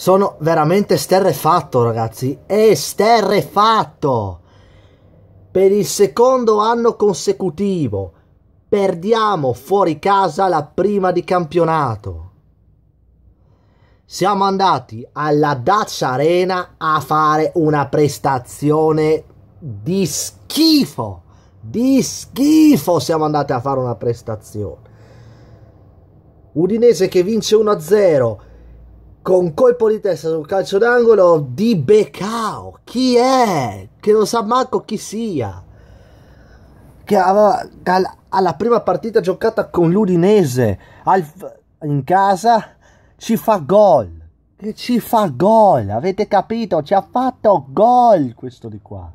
Sono veramente sterrefatto, ragazzi. È sterrefatto! Per il secondo anno consecutivo perdiamo fuori casa la prima di campionato. Siamo andati alla Dacia Arena a fare una prestazione di schifo. Di schifo siamo andati a fare una prestazione. Udinese che vince 1-0 con colpo di testa sul calcio d'angolo di Becao. Chi è? Che non sa manco chi sia. Che aveva, alla, prima partita giocata con l'Udinese al, in casa ci fa gol. Che ci fa gol. Avete capito? Ci ha fatto gol questo di qua.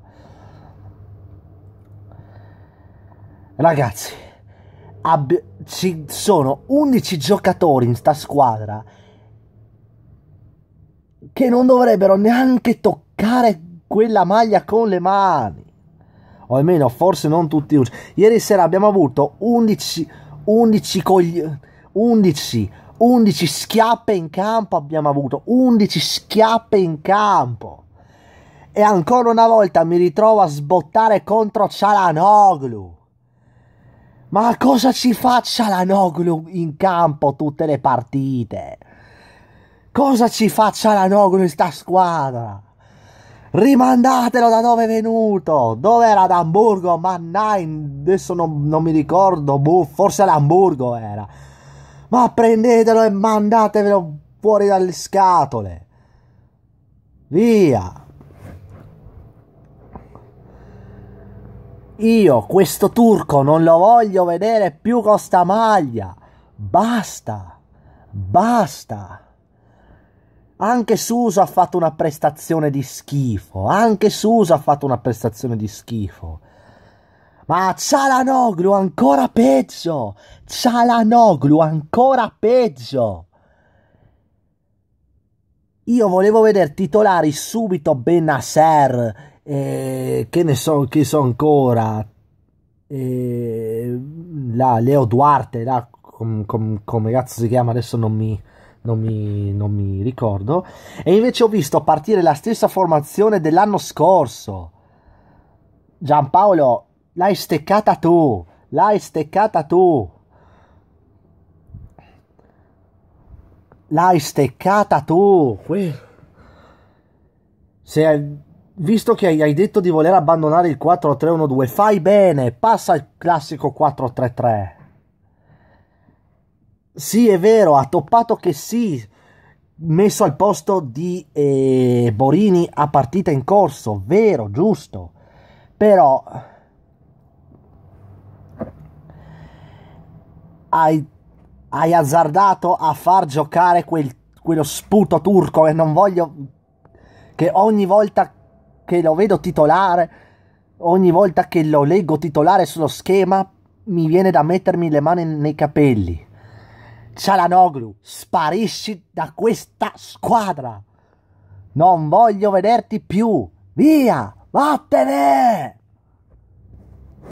Ragazzi, abbi- ci sono 11 giocatori in sta squadra che non dovrebbero neanche toccare quella maglia con le mani. O almeno, forse non tutti. Ieri sera abbiamo avuto 11, 11 cogli... 11, 11 schiappe in campo abbiamo avuto, 11 schiappe in campo. E ancora una volta mi ritrovo a sbottare contro Cialanoglu. Ma cosa ci fa Cialanoglu in campo tutte le partite? Cosa ci fa Cialanoglu in sta squadra? Rimandatelo da dove è venuto. Dove era ad Hamburgo? Ma adesso non, non mi ricordo. Boh, forse ad Hamburgo era. Ma prendetelo e mandatevelo fuori dalle scatole. Via. Io questo turco non lo voglio vedere più con sta maglia. Basta. Basta. Anche Suso ha fatto una prestazione di schifo. Anche Suso ha fatto una prestazione di schifo. Ma Cialanoglu ancora peggio. Cialanoglu ancora peggio. Io volevo vedere titolari subito Benasser, eh, che ne so, chi so ancora, eh, là, Leo Duarte, là, come com, com, cazzo si chiama adesso non mi non mi, non mi ricordo. E invece ho visto partire la stessa formazione dell'anno scorso. Giampaolo, l'hai steccata tu, l'hai steccata tu. L'hai steccata tu. Se, visto che hai detto di voler abbandonare il 4-3-1-2, fai bene, passa il classico 4-3-3. Sì, è vero, ha toppato che sì, messo al posto di eh, Borini a partita in corso, vero, giusto. Però hai, hai azzardato a far giocare quel, quello sputo turco e non voglio che ogni volta che lo vedo titolare, ogni volta che lo leggo titolare sullo schema, mi viene da mettermi le mani nei capelli. Cialanoglu, sparisci da questa squadra. Non voglio vederti più. Via, vattene!